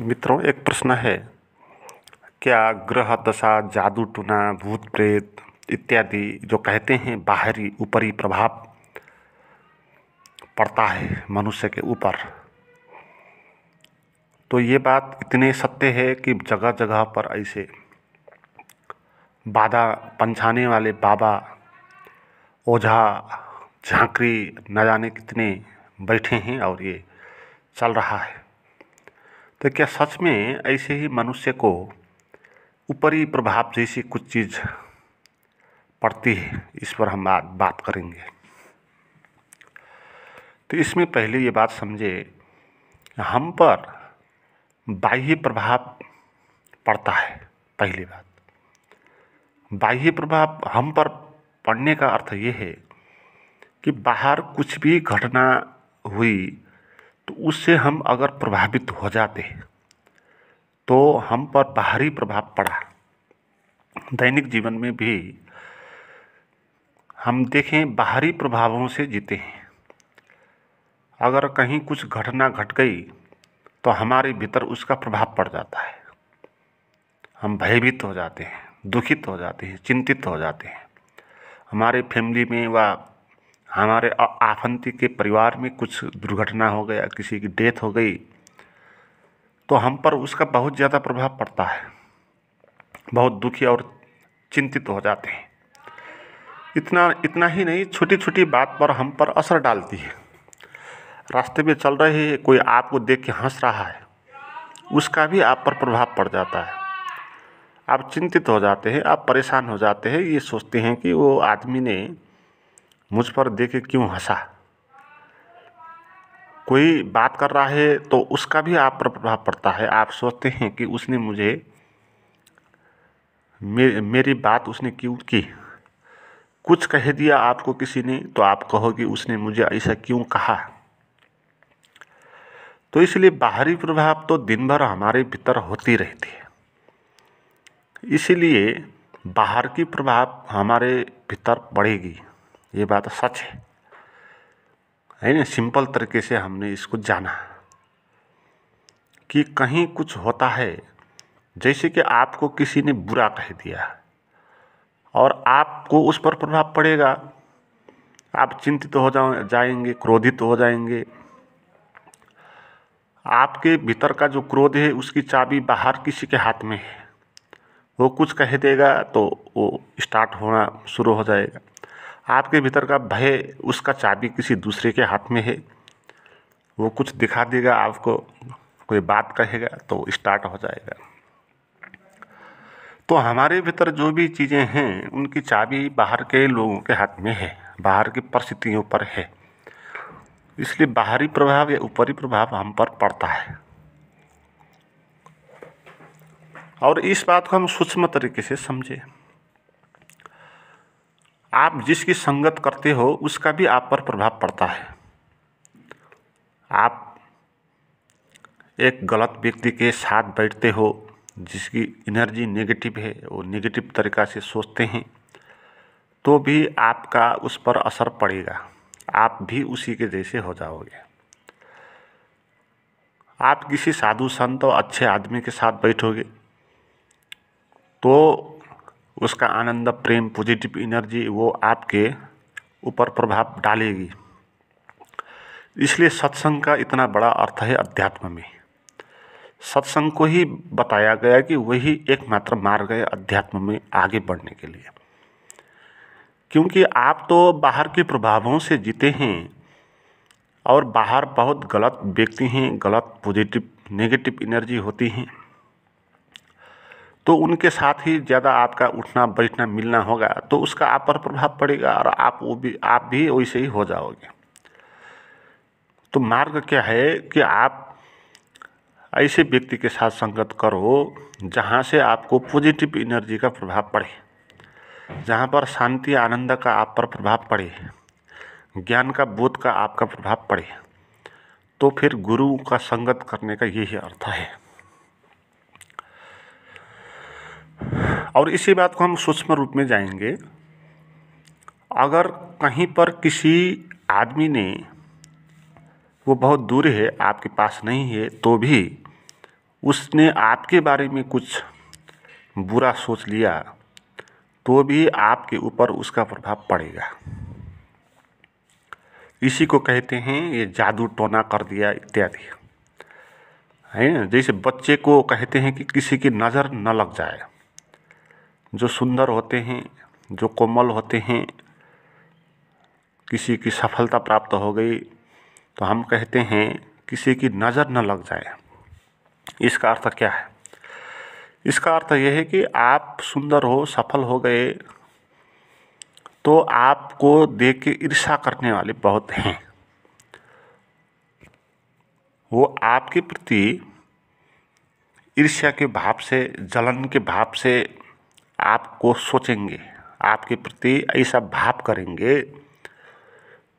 मित्रों एक प्रश्न है क्या ग्रह दशा जादू टूना भूत प्रेत इत्यादि जो कहते हैं बाहरी ऊपरी प्रभाव पड़ता है मनुष्य के ऊपर तो ये बात इतने सत्य है कि जगह जगह पर ऐसे बाधा पंछाने वाले बाबा ओझा झांकरी न जाने कितने बैठे हैं और ये चल रहा है तो क्या सच में ऐसे ही मनुष्य को ऊपरी प्रभाव जैसी कुछ चीज़ पड़ती है इस पर हम आज बात करेंगे तो इसमें पहले ये बात समझे हम पर बाह्य प्रभाव पड़ता है पहली बात बाह्य प्रभाव हम पर पड़ने का अर्थ ये है कि बाहर कुछ भी घटना हुई तो उससे हम अगर प्रभावित हो जाते तो हम पर बाहरी प्रभाव पड़ा दैनिक जीवन में भी हम देखें बाहरी प्रभावों से जीते हैं अगर कहीं कुछ घटना घट गई तो हमारे भीतर उसका प्रभाव पड़ जाता है हम भयभीत हो जाते हैं दुखित हो जाते हैं चिंतित हो जाते हैं हमारे फैमिली में व हमारे आफंती के परिवार में कुछ दुर्घटना हो गया किसी की डेथ हो गई तो हम पर उसका बहुत ज़्यादा प्रभाव पड़ता है बहुत दुखी और चिंतित हो जाते हैं इतना इतना ही नहीं छोटी छोटी बात पर हम पर असर डालती है रास्ते में चल रहे हैं कोई आपको देख के हंस रहा है उसका भी आप पर प्रभाव पड़ जाता है आप चिंतित हो जाते हैं आप परेशान हो जाते हैं ये सोचते हैं कि वो आदमी ने मुझ पर देखे क्यों हंसा कोई बात कर रहा है तो उसका भी आप पर प्रभाव पड़ता है आप सोचते हैं कि उसने मुझे मे, मेरी बात उसने क्यों की कुछ कह दिया आपको किसी ने तो आप कहोगे उसने मुझे ऐसा क्यों कहा तो इसलिए बाहरी प्रभाव तो दिन भर हमारे भीतर होती रहती है इसीलिए बाहर की प्रभाव हमारे भीतर पड़ेगी ये बात सच है है ना सिंपल तरीके से हमने इसको जाना कि कहीं कुछ होता है जैसे कि आपको किसी ने बुरा कह दिया और आपको उस पर प्रभाव पड़ेगा आप चिंतित तो हो जाओ जाएंगे क्रोधित तो हो जाएंगे आपके भीतर का जो क्रोध है उसकी चाबी बाहर किसी के हाथ में है वो कुछ कह देगा तो वो स्टार्ट होना शुरू हो जाएगा आपके भीतर का भय उसका चाबी किसी दूसरे के हाथ में है वो कुछ दिखा देगा आपको कोई बात कहेगा तो स्टार्ट हो जाएगा तो हमारे भीतर जो भी चीज़ें हैं उनकी चाबी बाहर के लोगों के हाथ में है बाहर की परिस्थितियों पर है इसलिए बाहरी प्रभाव या ऊपरी प्रभाव हम पर पड़ता है और इस बात को हम सूक्ष्म तरीके से समझें आप जिसकी संगत करते हो उसका भी आप पर प्रभाव पड़ता है आप एक गलत व्यक्ति के साथ बैठते हो जिसकी एनर्जी नेगेटिव है वो नेगेटिव तरीक़ा से सोचते हैं तो भी आपका उस पर असर पड़ेगा आप भी उसी के जैसे हो जाओगे आप किसी साधु संत और अच्छे आदमी के साथ बैठोगे तो उसका आनंद प्रेम पॉजिटिव एनर्जी वो आपके ऊपर प्रभाव डालेगी इसलिए सत्संग का इतना बड़ा अर्थ है अध्यात्म में सत्संग को ही बताया गया कि वही एकमात्र मार्ग है अध्यात्म में आगे बढ़ने के लिए क्योंकि आप तो बाहर के प्रभावों से जीते हैं और बाहर बहुत गलत व्यक्ति हैं गलत पॉजिटिव नेगेटिव एनर्जी होती हैं तो उनके साथ ही ज़्यादा आपका उठना बैठना मिलना होगा तो उसका आप पर प्रभाव पड़ेगा और आप वो भी आप भी वैसे ही हो जाओगे तो मार्ग क्या है कि आप ऐसे व्यक्ति के साथ संगत करो जहाँ से आपको पॉजिटिव एनर्जी का प्रभाव पड़े जहाँ पर शांति आनंद का आप पर प्रभाव पड़े ज्ञान का बोध का आपका प्रभाव पड़े तो फिर गुरु का संगत करने का यही अर्थ है और इसी बात को हम सूक्ष्म रूप में जाएंगे अगर कहीं पर किसी आदमी ने वो बहुत दूर है आपके पास नहीं है तो भी उसने आपके बारे में कुछ बुरा सोच लिया तो भी आपके ऊपर उसका प्रभाव पड़ेगा इसी को कहते हैं ये जादू टोना कर दिया इत्यादि है जैसे बच्चे को कहते हैं कि किसी की नज़र न लग जाए जो सुंदर होते हैं जो कोमल होते हैं किसी की सफलता प्राप्त हो गई तो हम कहते हैं किसी की नज़र न लग जाए इसका अर्थ क्या है इसका अर्थ यह है कि आप सुंदर हो सफल हो गए तो आपको देख के ईर्षा करने वाले बहुत हैं वो आपके प्रति ईर्ष्या के भाव से जलन के भाव से आपको सोचेंगे आपके प्रति ऐसा भाव करेंगे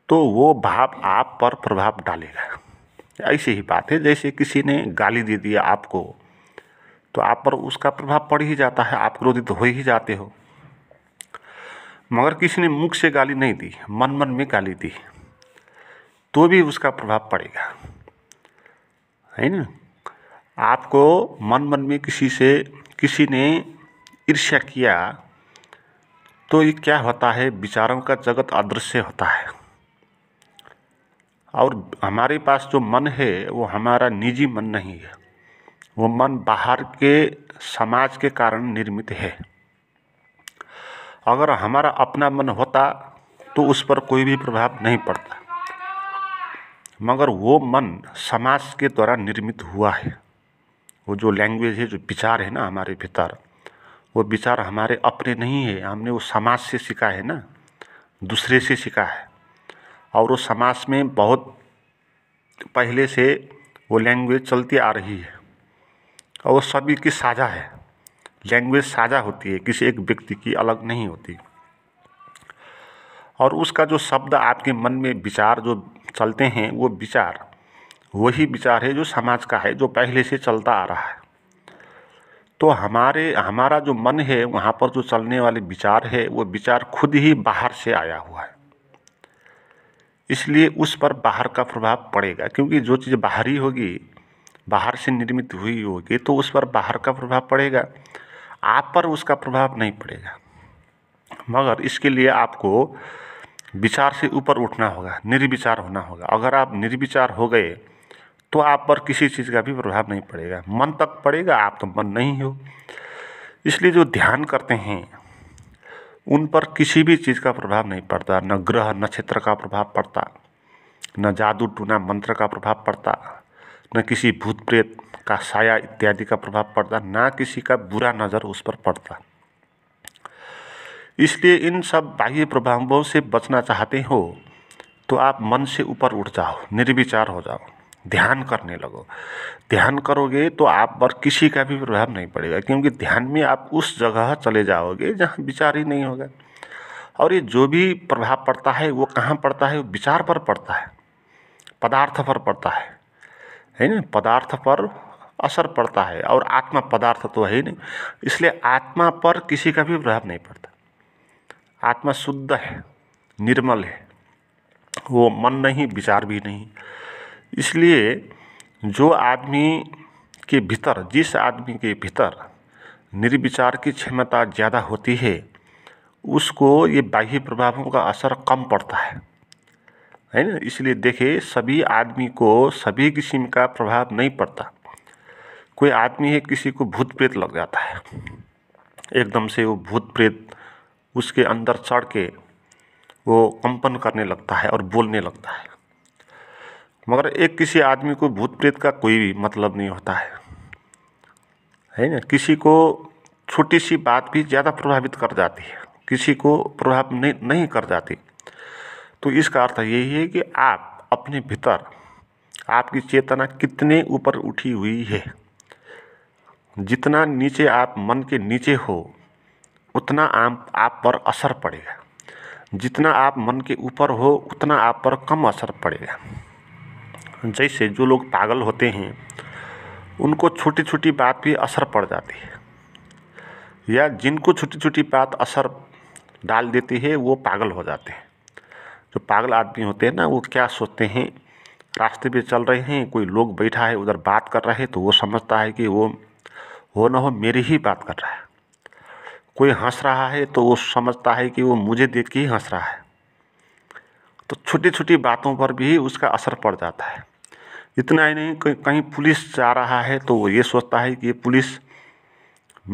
तो वो भाव आप पर प्रभाव डालेगा ऐसी ही बात है जैसे किसी ने गाली दे दिया आपको तो आप पर उसका प्रभाव पड़ ही जाता है आप क्रोधित हो ही जाते हो मगर किसी ने मुख से गाली नहीं दी मन मन में गाली दी तो भी उसका प्रभाव पड़ेगा है ना आपको मन मन में किसी से किसी ने ईर्ष्या किया तो ये क्या होता है विचारों का जगत अदृश्य होता है और हमारे पास जो मन है वो हमारा निजी मन नहीं है वो मन बाहर के समाज के कारण निर्मित है अगर हमारा अपना मन होता तो उस पर कोई भी प्रभाव नहीं पड़ता मगर वो मन समाज के द्वारा निर्मित हुआ है वो जो लैंग्वेज है जो विचार है ना हमारे भीतर वो विचार हमारे अपने नहीं है हमने वो समाज से सीखा है ना दूसरे से सीखा है और वो समाज में बहुत पहले से वो लैंग्वेज चलती आ रही है और वो सभी की साझा है लैंग्वेज साझा होती है किसी एक व्यक्ति की अलग नहीं होती और उसका जो शब्द आपके मन में विचार जो चलते हैं वो विचार वही विचार है जो समाज का है जो पहले से चलता आ रहा है तो हमारे हमारा जो मन है वहाँ पर जो चलने वाले विचार है वो विचार खुद ही बाहर से आया हुआ है इसलिए उस पर बाहर का प्रभाव पड़ेगा क्योंकि जो चीज़ बाहरी होगी बाहर से निर्मित हुई होगी तो उस पर बाहर का प्रभाव पड़ेगा आप पर उसका प्रभाव नहीं पड़ेगा मगर इसके लिए आपको विचार से ऊपर उठना होगा निर्विचार होना होगा अगर आप निर्विचार हो गए तो आप पर किसी चीज़ का भी प्रभाव नहीं पड़ेगा मन तक पड़ेगा आप तो मन नहीं हो इसलिए जो ध्यान करते हैं उन पर किसी भी चीज़ का प्रभाव नहीं पड़ता न ग्रह नक्षत्र का प्रभाव पड़ता न जादू टूना मंत्र का प्रभाव पड़ता न किसी भूत प्रेत का साया इत्यादि का प्रभाव पड़ता ना किसी का बुरा नज़र उस पर पड़ता इसलिए इन सब बाह्य प्रभावों से बचना चाहते हो तो आप मन से ऊपर उठ जाओ निर्विचार हो जाओ ध्यान करने लगो ध्यान करोगे तो आप पर किसी का भी प्रभाव नहीं पड़ेगा क्योंकि ध्यान में आप उस जगह चले जाओगे जहाँ विचार ही नहीं होगा और ये जो भी प्रभाव पड़ता है वो कहाँ पड़ता है वो विचार पर पड़ता है पदार्थ पर पड़ता है है ना पदार्थ पर असर पड़ता है और आत्मा पदार्थ तो है ही नहीं इसलिए आत्मा पर किसी का भी प्रभाव नहीं पड़ता आत्मा शुद्ध है निर्मल है वो मन नहीं विचार भी नहीं इसलिए जो आदमी के भीतर जिस आदमी के भीतर निर्विचार की क्षमता ज़्यादा होती है उसको ये बाह्य प्रभावों का असर कम पड़ता है है ना इसलिए देखे सभी आदमी को सभी किस्म का प्रभाव नहीं पड़ता कोई आदमी है किसी को भूत प्रेत लग जाता है एकदम से वो भूत प्रेत उसके अंदर चढ़ के वो कंपन करने लगता है और बोलने लगता है मगर एक किसी आदमी को भूत प्रेत का कोई भी मतलब नहीं होता है है ना किसी को छोटी सी बात भी ज़्यादा प्रभावित कर जाती है किसी को प्रभाव नहीं नहीं कर जाती तो इसका अर्थ यही है कि आप अपने भीतर आपकी चेतना कितने ऊपर उठी हुई है जितना नीचे आप मन के नीचे हो उतना आप आप पर असर पड़ेगा जितना आप मन के ऊपर हो उतना आप पर कम असर पड़ेगा जैसे जो लोग पागल होते हैं उनको छोटी छोटी बात भी असर पड़ जाती है या जिनको छोटी छोटी बात असर डाल देती है वो पागल हो जाते हैं जो पागल आदमी होते हैं ना वो क्या सोचते हैं रास्ते पे चल रहे हैं कोई लोग बैठा है उधर बात कर रहे हैं तो वो समझता है कि वो हो ना हो मेरी ही बात कर रहा है कोई हंस रहा है तो वो समझता है कि वो मुझे देख के ही हंस रहा है तो छोटी छोटी बातों पर भी उसका असर पड़ जाता है इतना ही नहीं कहीं पुलिस जा रहा है तो वो ये सोचता है कि ये पुलिस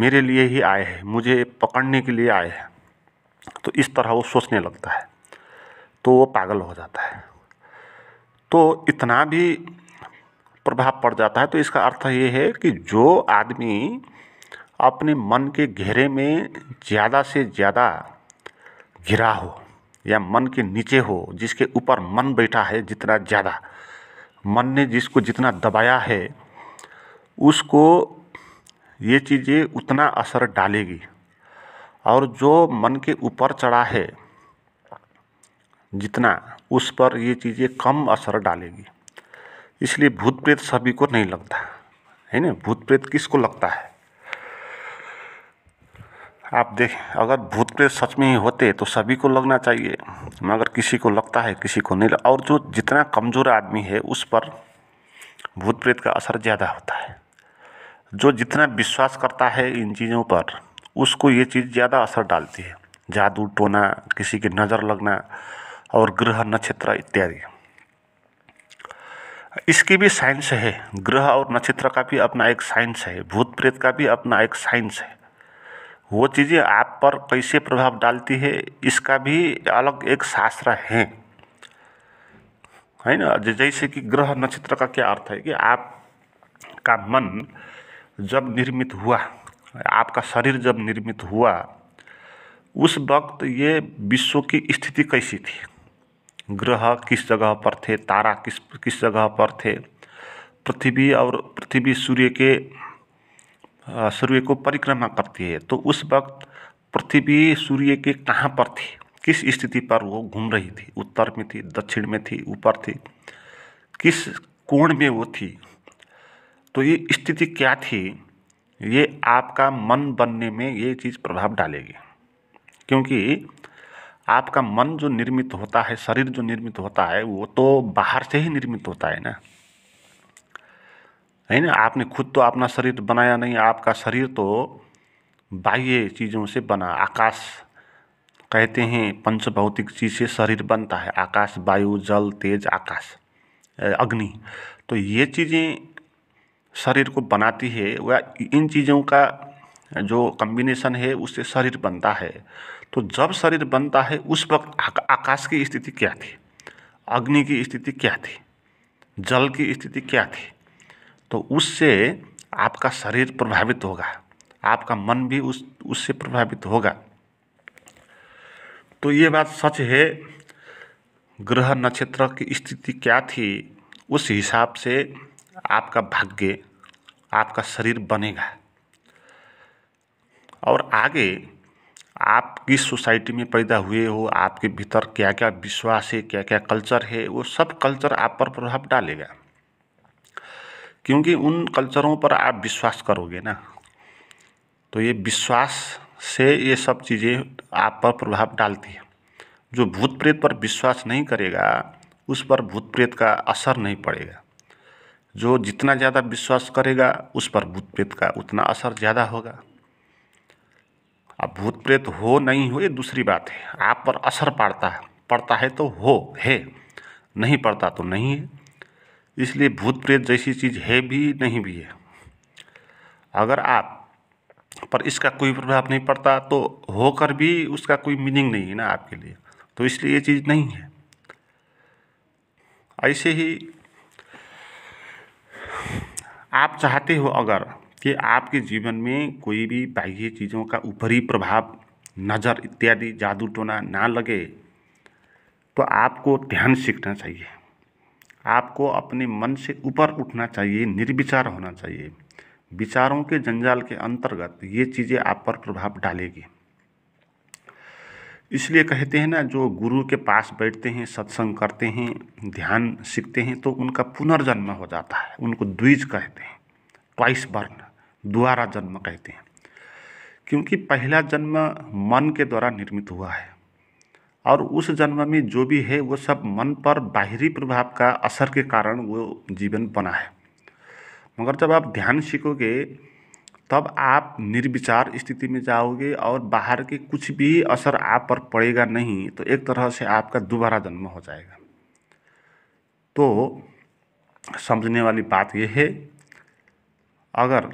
मेरे लिए ही आए हैं मुझे पकड़ने के लिए आए हैं तो इस तरह वो सोचने लगता है तो वो पागल हो जाता है तो इतना भी प्रभाव पड़ जाता है तो इसका अर्थ ये है कि जो आदमी अपने मन के घेरे में ज़्यादा से ज़्यादा घिरा हो या मन के नीचे हो जिसके ऊपर मन बैठा है जितना ज़्यादा मन ने जिसको जितना दबाया है उसको ये चीज़ें उतना असर डालेगी और जो मन के ऊपर चढ़ा है जितना उस पर ये चीज़ें कम असर डालेगी इसलिए भूत प्रेत सभी को नहीं लगता है ना भूत प्रेत किसको लगता है आप देख अगर भूत प्रेत सच में ही होते तो सभी को लगना चाहिए मगर किसी को लगता है किसी को नहीं और जो जितना कमज़ोर आदमी है उस पर भूत प्रेत का असर ज़्यादा होता है जो जितना विश्वास करता है इन चीज़ों पर उसको ये चीज़ ज़्यादा असर डालती है जादू टोना किसी की नज़र लगना और ग्रह नक्षत्र इत्यादि इसकी भी साइंस है ग्रह और नक्षत्र का भी अपना एक साइंस है भूत प्रेत का भी अपना एक साइंस है वो चीज़ें आप पर कैसे प्रभाव डालती है इसका भी अलग एक शास्त्र है है ना जैसे कि ग्रह नक्षत्र का क्या अर्थ है कि आप का मन जब निर्मित हुआ आपका शरीर जब निर्मित हुआ उस वक्त ये विश्व की स्थिति कैसी थी ग्रह किस जगह पर थे तारा किस किस जगह पर थे पृथ्वी और पृथ्वी सूर्य के सूर्य को परिक्रमा करती है तो उस वक्त पृथ्वी सूर्य के कहाँ पर थी किस स्थिति पर वो घूम रही थी उत्तर में थी दक्षिण में थी ऊपर थी किस कोण में वो थी तो ये स्थिति क्या थी ये आपका मन बनने में ये चीज़ प्रभाव डालेगी क्योंकि आपका मन जो निर्मित होता है शरीर जो निर्मित होता है वो तो बाहर से ही निर्मित होता है ना है ना आपने खुद तो अपना शरीर तो बनाया नहीं आपका शरीर तो बाह्य चीज़ों से बना आकाश कहते हैं पंचभौतिक चीज़ से शरीर बनता है आकाश वायु जल तेज आकाश अग्नि तो ये चीज़ें शरीर को बनाती है वह इन चीज़ों का जो कम्बिनेशन है उससे शरीर बनता है तो जब शरीर बनता है उस वक्त आकाश की स्थिति क्या थी अग्नि की स्थिति क्या थी जल की स्थिति क्या थी तो उससे आपका शरीर प्रभावित होगा आपका मन भी उस उससे प्रभावित होगा तो ये बात सच है ग्रह नक्षत्र की स्थिति क्या थी उस हिसाब से आपका भाग्य आपका शरीर बनेगा और आगे आप किस सोसाइटी में पैदा हुए हो आपके भीतर क्या क्या विश्वास है क्या क्या कल्चर है वो सब कल्चर आप पर प्रभाव डालेगा क्योंकि उन कल्चरों पर आप विश्वास करोगे ना तो ये विश्वास से ये सब चीज़ें आप पर प्रभाव डालती है जो भूत प्रेत पर विश्वास नहीं करेगा उस पर भूत प्रेत का असर नहीं पड़ेगा जो जितना ज़्यादा विश्वास करेगा उस पर भूत प्रेत का उतना असर ज़्यादा होगा अब भूत प्रेत हो नहीं हो ये दूसरी बात है आप पर असर पड़ता है पड़ता है तो हो है नहीं पड़ता तो नहीं है इसलिए भूत प्रेत जैसी चीज़ है भी नहीं भी है अगर आप पर इसका कोई प्रभाव नहीं पड़ता तो होकर भी उसका कोई मीनिंग नहीं है ना आपके लिए तो इसलिए ये चीज़ नहीं है ऐसे ही आप चाहते हो अगर कि आपके जीवन में कोई भी बाह्य चीज़ों का ऊपरी प्रभाव नज़र इत्यादि जादू टोना ना लगे तो आपको ध्यान सीखना चाहिए आपको अपने मन से ऊपर उठना चाहिए निर्विचार होना चाहिए विचारों के जंजाल के अंतर्गत ये चीज़ें आप पर प्रभाव डालेगी इसलिए कहते हैं ना जो गुरु के पास बैठते हैं सत्संग करते हैं ध्यान सीखते हैं तो उनका पुनर्जन्म हो जाता है उनको द्विज कहते हैं ट्वाइस बर्न दोबारा जन्म कहते हैं क्योंकि पहला जन्म मन के द्वारा निर्मित हुआ है और उस जन्म में जो भी है वो सब मन पर बाहरी प्रभाव का असर के कारण वो जीवन बना है मगर जब आप ध्यान सीखोगे तब आप निर्विचार स्थिति में जाओगे और बाहर के कुछ भी असर आप पर पड़ेगा नहीं तो एक तरह से आपका दोबारा जन्म हो जाएगा तो समझने वाली बात यह है अगर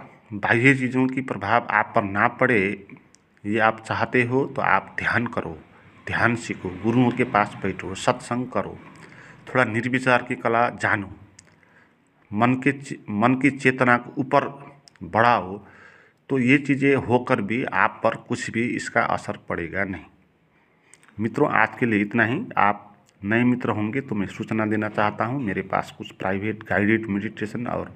बाह्य चीज़ों की प्रभाव आप पर ना पड़े ये आप चाहते हो तो आप ध्यान करो ध्यान सीखो गुरुओं के पास बैठो सत्संग करो थोड़ा निर्विचार की कला जानो मन के मन की चेतना को ऊपर बढ़ाओ तो ये चीज़ें होकर भी आप पर कुछ भी इसका असर पड़ेगा नहीं मित्रों आज के लिए इतना ही आप नए मित्र होंगे तो मैं सूचना देना चाहता हूँ मेरे पास कुछ प्राइवेट गाइडेड मेडिटेशन और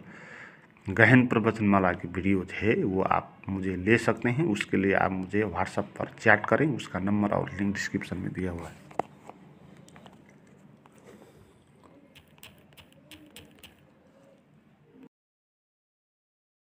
गहन प्रवचनमाला की वीडियो है वो आप मुझे ले सकते हैं उसके लिए आप मुझे व्हाट्सअप पर चैट करें उसका नंबर और लिंक डिस्क्रिप्शन में दिया हुआ है